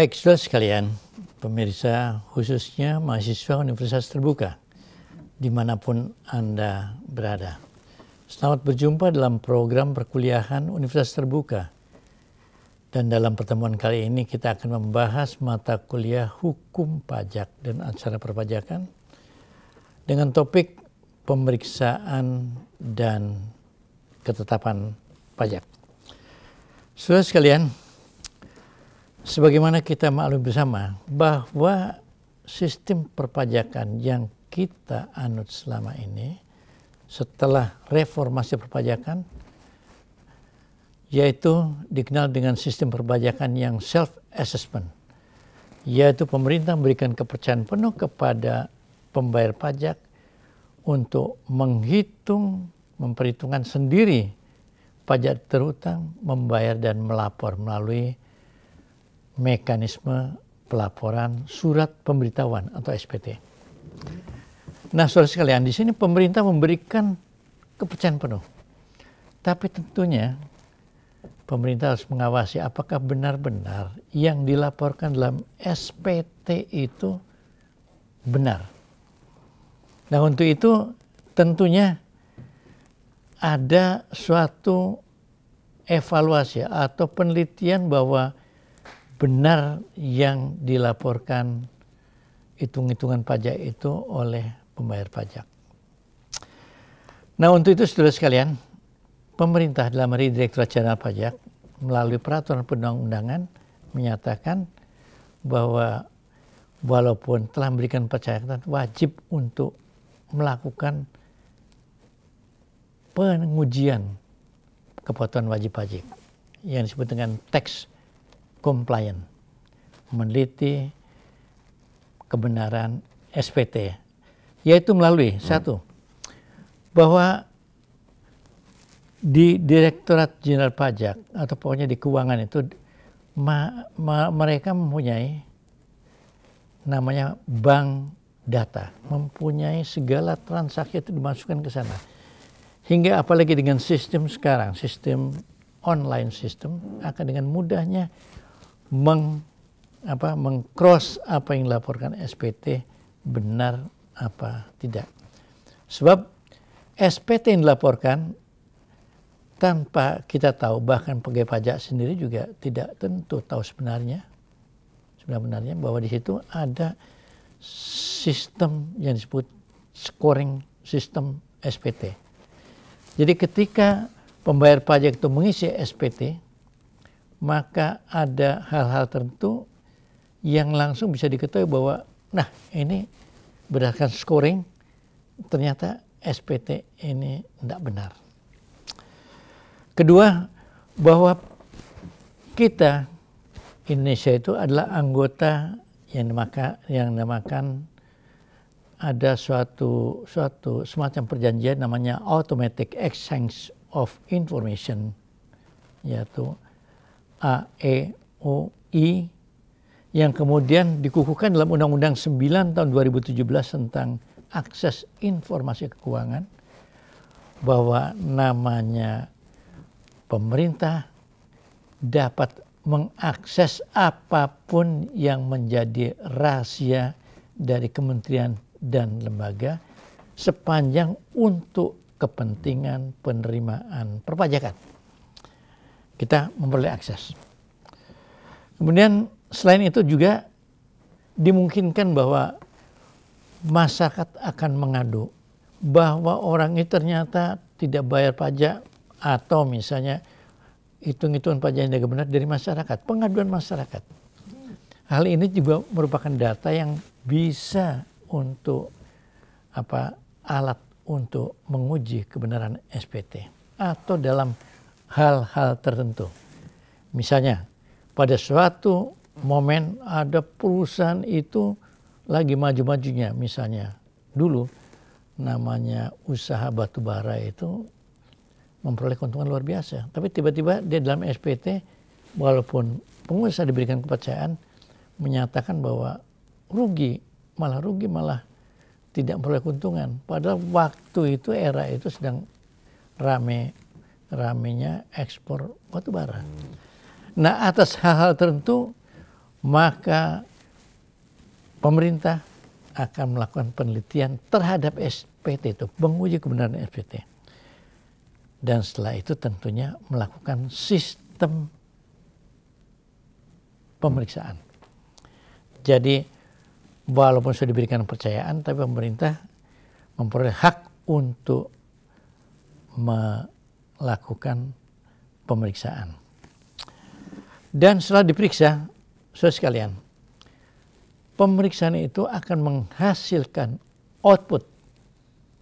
Baik, saudara sekalian, pemirsa khususnya mahasiswa Universitas Terbuka, dimanapun Anda berada. Selamat berjumpa dalam program perkuliahan Universitas Terbuka. Dan dalam pertemuan kali ini kita akan membahas mata kuliah hukum pajak dan acara perpajakan dengan topik pemeriksaan dan ketetapan pajak. Saudara sekalian, sebagaimana kita maklum bersama bahwa sistem perpajakan yang kita anut selama ini setelah reformasi perpajakan yaitu dikenal dengan sistem perpajakan yang self assessment yaitu pemerintah memberikan kepercayaan penuh kepada pembayar pajak untuk menghitung memperhitungkan sendiri pajak terutang membayar dan melapor melalui mekanisme pelaporan surat pemberitahuan atau SPT. Nah, saudara sekalian, di sini pemerintah memberikan kepercayaan penuh. Tapi tentunya pemerintah harus mengawasi apakah benar-benar yang dilaporkan dalam SPT itu benar. Nah, untuk itu tentunya ada suatu evaluasi atau penelitian bahwa benar yang dilaporkan hitung-hitungan pajak itu oleh pembayar pajak. Nah untuk itu saudara sekalian, pemerintah dalam hari Direktorat Jenderal Pajak melalui peraturan perundang-undangan menyatakan bahwa walaupun telah memberikan percayaan wajib untuk melakukan pengujian kepatuhan wajib pajak yang disebut dengan teks Komplain, meneliti kebenaran SPT, yaitu melalui hmm. satu bahwa di Direktorat Jenderal Pajak atau pokoknya di keuangan itu ma, ma, mereka mempunyai namanya bank data, mempunyai segala transaksi itu dimasukkan ke sana. Hingga apalagi dengan sistem sekarang, sistem online sistem akan dengan mudahnya meng apa mengcross apa yang dilaporkan SPT benar apa tidak. Sebab SPT yang dilaporkan tanpa kita tahu bahkan pegawai pajak sendiri juga tidak tentu tahu sebenarnya sebenarnya bahwa di situ ada sistem yang disebut scoring sistem SPT. Jadi ketika pembayar pajak itu mengisi SPT maka ada hal-hal tertentu yang langsung bisa diketahui bahwa nah ini berdasarkan scoring ternyata SPT ini tidak benar. Kedua, bahwa kita Indonesia itu adalah anggota yang dimaka, yang dinamakan ada suatu suatu semacam perjanjian namanya automatic exchange of information yaitu A, E, O, I yang kemudian dikukuhkan dalam Undang-Undang 9 tahun 2017 tentang akses informasi keuangan bahwa namanya pemerintah dapat mengakses apapun yang menjadi rahasia dari kementerian dan lembaga sepanjang untuk kepentingan penerimaan perpajakan kita memperoleh akses. Kemudian selain itu juga dimungkinkan bahwa masyarakat akan mengadu bahwa orang itu ternyata tidak bayar pajak atau misalnya hitung-hitungan pajak yang tidak benar dari masyarakat, pengaduan masyarakat. Hal ini juga merupakan data yang bisa untuk apa alat untuk menguji kebenaran SPT atau dalam hal-hal tertentu. Misalnya, pada suatu momen ada perusahaan itu lagi maju-majunya misalnya. Dulu namanya usaha batu bara itu memperoleh keuntungan luar biasa. Tapi tiba-tiba dia dalam SPT walaupun pengusaha diberikan kepercayaan menyatakan bahwa rugi, malah rugi malah tidak memperoleh keuntungan. Padahal waktu itu era itu sedang rame ramenya ekspor batu bara. Nah atas hal-hal tertentu maka pemerintah akan melakukan penelitian terhadap SPT itu, menguji kebenaran SPT. Dan setelah itu tentunya melakukan sistem pemeriksaan. Jadi walaupun sudah diberikan kepercayaan tapi pemerintah memperoleh hak untuk lakukan pemeriksaan. Dan setelah diperiksa, saudara sekalian, pemeriksaan itu akan menghasilkan output,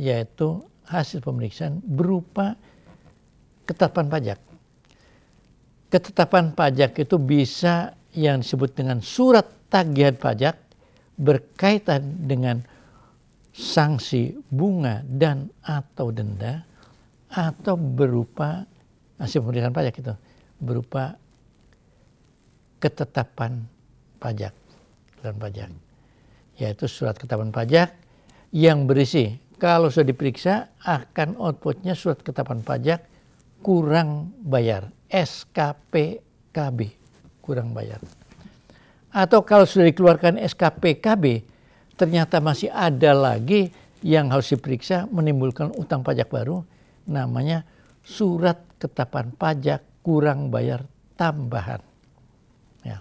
yaitu hasil pemeriksaan berupa ketetapan pajak. Ketetapan pajak itu bisa yang disebut dengan surat tagihan pajak berkaitan dengan sanksi bunga dan atau denda atau berupa hasil pemeriksaan pajak itu berupa ketetapan pajak dan pajak yaitu surat ketetapan pajak yang berisi kalau sudah diperiksa akan outputnya surat ketetapan pajak kurang bayar SKPKB kurang bayar atau kalau sudah dikeluarkan SKPKB ternyata masih ada lagi yang harus diperiksa menimbulkan utang pajak baru namanya surat ketapan pajak kurang bayar tambahan. Ya.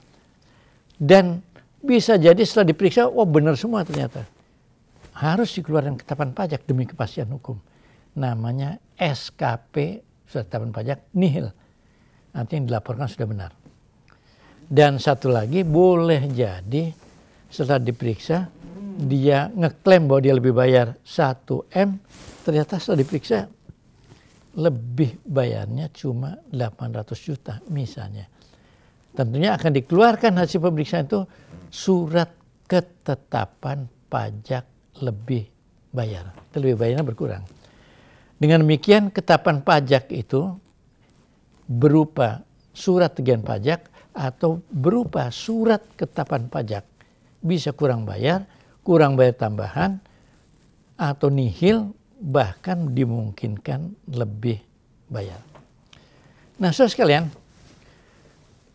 Dan bisa jadi setelah diperiksa, oh benar semua ternyata. Harus dikeluarkan ketapan pajak demi kepastian hukum. Namanya SKP, surat ketapan pajak nihil. nanti yang dilaporkan sudah benar. Dan satu lagi, boleh jadi setelah diperiksa, dia ngeklaim bahwa dia lebih bayar 1M, ternyata setelah diperiksa lebih bayarnya cuma 800 juta misalnya. Tentunya akan dikeluarkan hasil pemeriksaan itu surat ketetapan pajak lebih bayar. Lebih bayarnya berkurang. Dengan demikian ketetapan pajak itu berupa surat tegian pajak atau berupa surat ketetapan pajak. Bisa kurang bayar, kurang bayar tambahan, atau nihil bahkan dimungkinkan lebih bayar. Nah, saudara sekalian,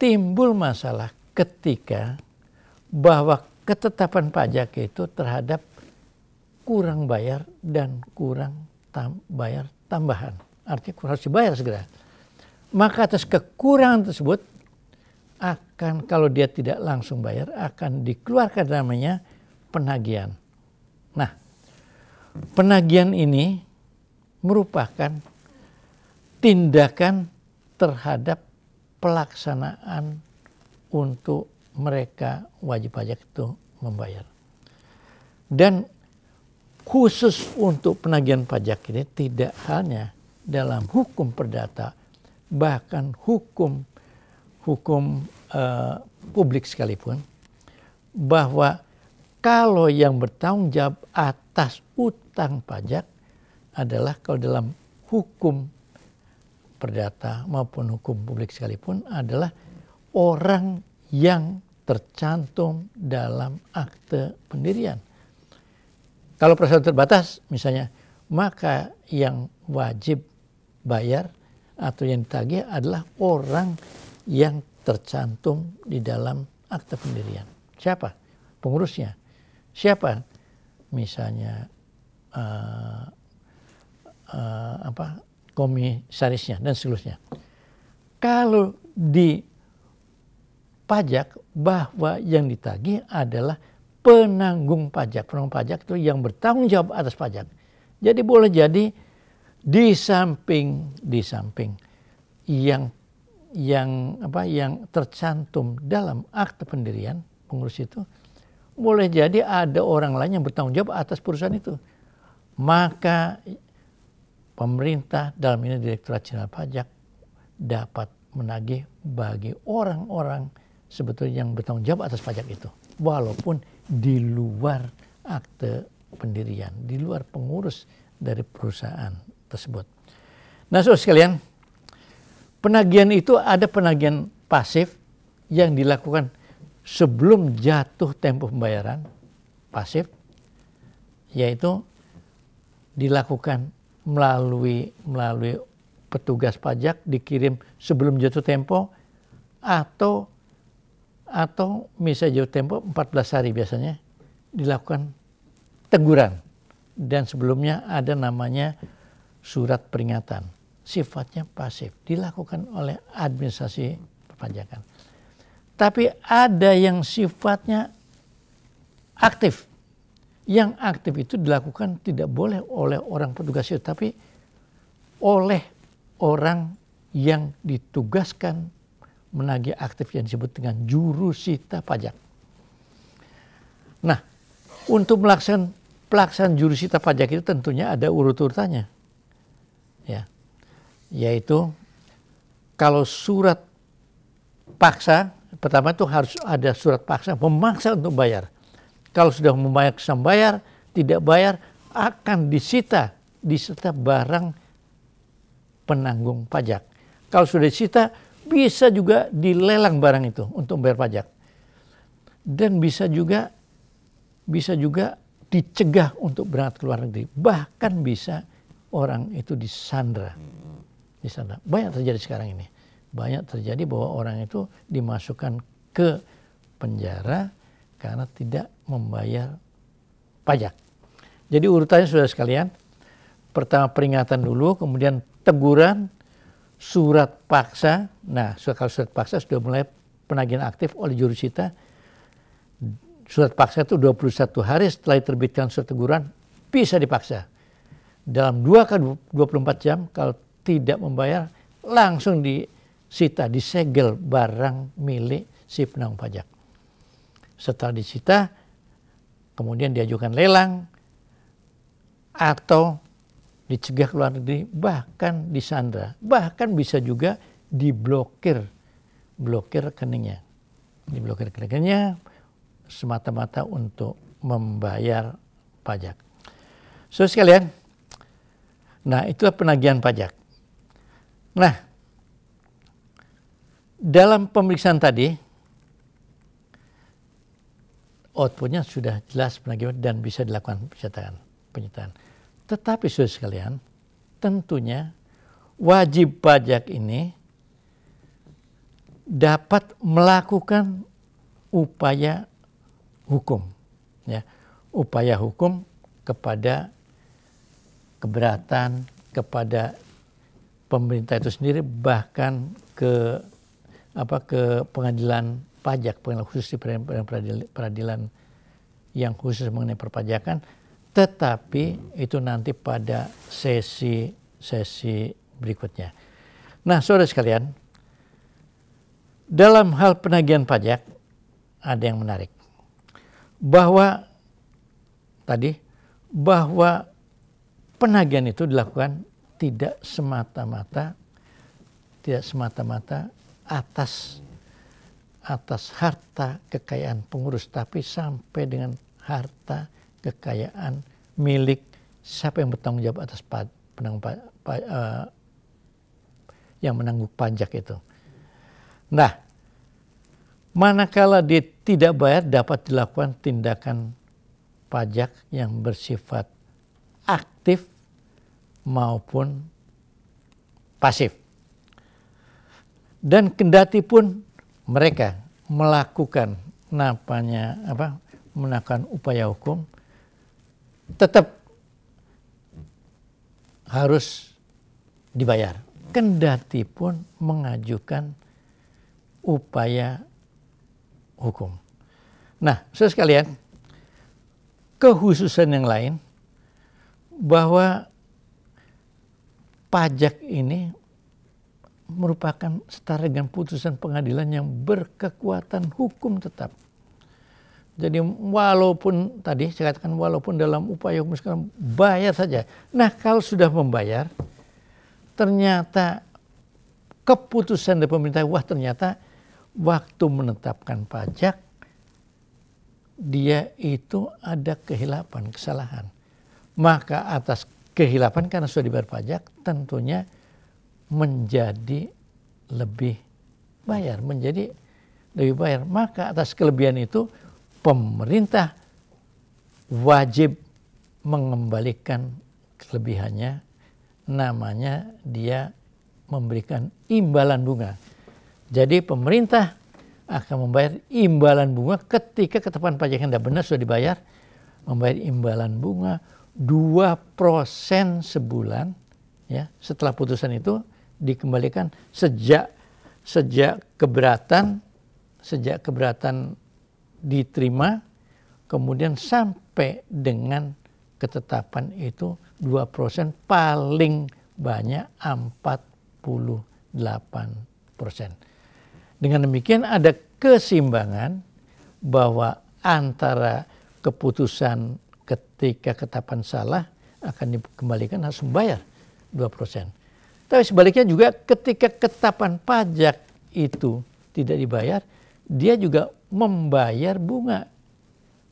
timbul masalah ketika bahwa ketetapan pajak itu terhadap kurang bayar dan kurang tam bayar tambahan. Artinya harus dibayar segera. Maka atas kekurangan tersebut akan kalau dia tidak langsung bayar akan dikeluarkan namanya penagihan. Nah, penagihan ini merupakan tindakan terhadap pelaksanaan untuk mereka wajib pajak itu membayar. Dan khusus untuk penagihan pajak ini tidak hanya dalam hukum perdata, bahkan hukum hukum uh, publik sekalipun bahwa kalau yang bertanggung jawab atas utang pajak adalah kalau dalam hukum perdata maupun hukum publik sekalipun adalah orang yang tercantum dalam akte pendirian. Kalau perusahaan terbatas misalnya, maka yang wajib bayar atau yang ditagih adalah orang yang tercantum di dalam akte pendirian. Siapa? Pengurusnya. Siapa? Misalnya uh, uh, apa komisarisnya dan seterusnya. Kalau di pajak bahwa yang ditagih adalah penanggung pajak. Penanggung pajak itu yang bertanggung jawab atas pajak. Jadi boleh jadi di samping di samping yang yang apa yang tercantum dalam akte pendirian pengurus itu boleh jadi ada orang lain yang bertanggung jawab atas perusahaan itu. Maka pemerintah dalam ini direkturat Jenderal Pajak dapat menagih bagi orang-orang sebetulnya yang bertanggung jawab atas pajak itu. Walaupun di luar akte pendirian, di luar pengurus dari perusahaan tersebut. Nah, so sekalian, penagihan itu ada penagihan pasif yang dilakukan sebelum jatuh tempo pembayaran pasif yaitu dilakukan melalui melalui petugas pajak dikirim sebelum jatuh tempo atau atau misalnya jatuh tempo 14 hari biasanya dilakukan teguran dan sebelumnya ada namanya surat peringatan sifatnya pasif dilakukan oleh administrasi perpajakan. Tapi ada yang sifatnya aktif. Yang aktif itu dilakukan tidak boleh oleh orang petugas itu, tapi oleh orang yang ditugaskan menagih aktif yang disebut dengan jurusita pajak. Nah, untuk melaksanakan pelaksanaan jurusita pajak itu tentunya ada urut-urutannya. Ya. Yaitu kalau surat paksa pertama itu harus ada surat paksa memaksa untuk bayar. Kalau sudah membayar bayar, tidak bayar akan disita, disita barang penanggung pajak. Kalau sudah disita, bisa juga dilelang barang itu untuk bayar pajak. Dan bisa juga bisa juga dicegah untuk berangkat ke luar negeri. Bahkan bisa orang itu disandra. Hmm. Disandra. Banyak terjadi sekarang ini banyak terjadi bahwa orang itu dimasukkan ke penjara karena tidak membayar pajak. Jadi urutannya sudah sekalian, pertama peringatan dulu, kemudian teguran, surat paksa. Nah, kalau surat paksa sudah mulai penagihan aktif oleh jurusita. Surat paksa itu 21 hari setelah terbitkan surat teguran bisa dipaksa. Dalam 2 ke 24 jam kalau tidak membayar langsung di Sita disegel barang milik si penanggung pajak. Setelah disita, kemudian diajukan lelang atau dicegah keluar negeri, bahkan disandra, bahkan bisa juga diblokir, blokir rekeningnya. Diblokir rekeningnya semata-mata untuk membayar pajak. So sekalian, nah itulah penagihan pajak. Nah, dalam pemeriksaan tadi outputnya sudah jelas penagihan dan bisa dilakukan penyitaan. penyitaan. Tetapi saudara sekalian, tentunya wajib pajak ini dapat melakukan upaya hukum, ya, upaya hukum kepada keberatan kepada pemerintah itu sendiri bahkan ke apa ke pengadilan pajak, pengadilan khusus di peradilan yang khusus mengenai perpajakan, tetapi itu nanti pada sesi sesi berikutnya. Nah, saudara sekalian, dalam hal penagihan pajak ada yang menarik bahwa tadi bahwa penagihan itu dilakukan tidak semata-mata tidak semata-mata atas atas harta kekayaan pengurus tapi sampai dengan harta kekayaan milik siapa yang bertanggung jawab atas pa, penang, pa, pa, uh, yang menanggung pajak itu. Nah, manakala dia tidak bayar dapat dilakukan tindakan pajak yang bersifat aktif maupun pasif dan kendati pun mereka melakukan napanya apa melakukan upaya hukum tetap harus dibayar kendati pun mengajukan upaya hukum. Nah, saudara sekalian, kehususan yang lain bahwa pajak ini merupakan setara dengan putusan pengadilan yang berkekuatan hukum tetap. Jadi walaupun tadi saya katakan walaupun dalam upaya hukum sekarang bayar saja. Nah kalau sudah membayar ternyata keputusan dari pemerintah wah ternyata waktu menetapkan pajak dia itu ada kehilapan kesalahan. Maka atas kehilapan karena sudah dibayar pajak tentunya menjadi lebih bayar, menjadi lebih bayar. Maka atas kelebihan itu pemerintah wajib mengembalikan kelebihannya. Namanya dia memberikan imbalan bunga. Jadi pemerintah akan membayar imbalan bunga ketika ketepan pajak yang tidak benar sudah dibayar. Membayar imbalan bunga 2% sebulan ya setelah putusan itu dikembalikan sejak sejak keberatan sejak keberatan diterima kemudian sampai dengan ketetapan itu 2% paling banyak 48%. Dengan demikian ada kesimbangan bahwa antara keputusan ketika ketetapan salah akan dikembalikan harus membayar 2%. Tapi sebaliknya juga ketika ketapan pajak itu tidak dibayar, dia juga membayar bunga.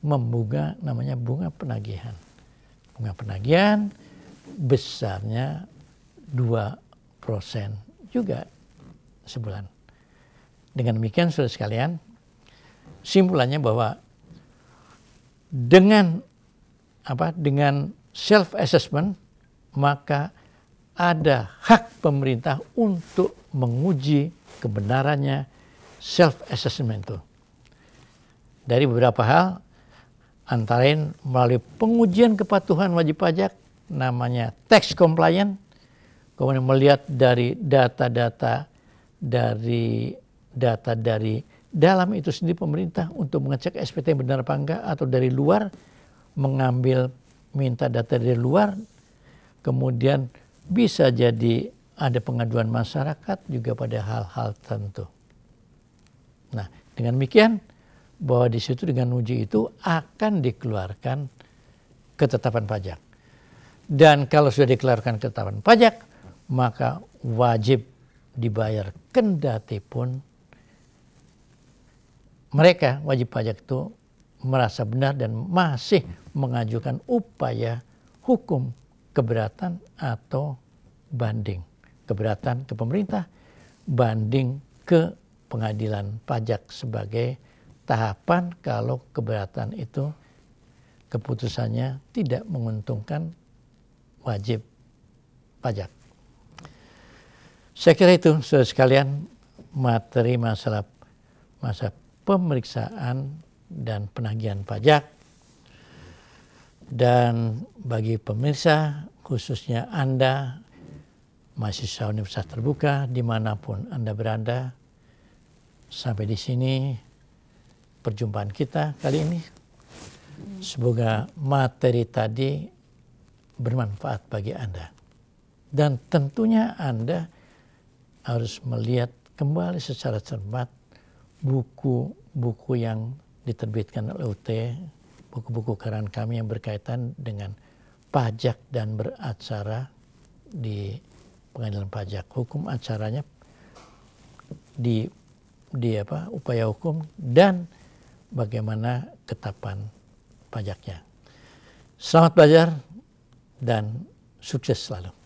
Membunga namanya bunga penagihan. Bunga penagihan besarnya 2% juga sebulan. Dengan demikian saudara sekalian, simpulannya bahwa dengan apa dengan self assessment maka ada hak pemerintah untuk menguji kebenarannya self assessment itu. Dari beberapa hal antara lain melalui pengujian kepatuhan wajib pajak namanya tax compliance kemudian melihat dari data-data dari data dari dalam itu sendiri pemerintah untuk mengecek SPT yang benar apa enggak atau dari luar mengambil minta data dari luar kemudian bisa jadi ada pengaduan masyarakat juga pada hal-hal tertentu. Nah, dengan demikian bahwa di situ dengan uji itu akan dikeluarkan ketetapan pajak. Dan kalau sudah dikeluarkan ketetapan pajak, maka wajib dibayar kendati pun mereka wajib pajak itu merasa benar dan masih mengajukan upaya hukum keberatan atau banding. Keberatan ke pemerintah, banding ke pengadilan pajak sebagai tahapan kalau keberatan itu keputusannya tidak menguntungkan wajib pajak. Saya kira itu saudara sekalian materi masalah masa pemeriksaan dan penagihan pajak dan bagi pemirsa, khususnya Anda, mahasiswa Universitas Terbuka, dimanapun Anda berada, sampai di sini perjumpaan kita kali ini. Semoga materi tadi bermanfaat bagi Anda. Dan tentunya Anda harus melihat kembali secara cermat buku-buku yang diterbitkan oleh UT buku-buku karangan kami yang berkaitan dengan pajak dan beracara di pengadilan pajak. Hukum acaranya di di apa upaya hukum dan bagaimana ketapan pajaknya. Selamat belajar dan sukses selalu.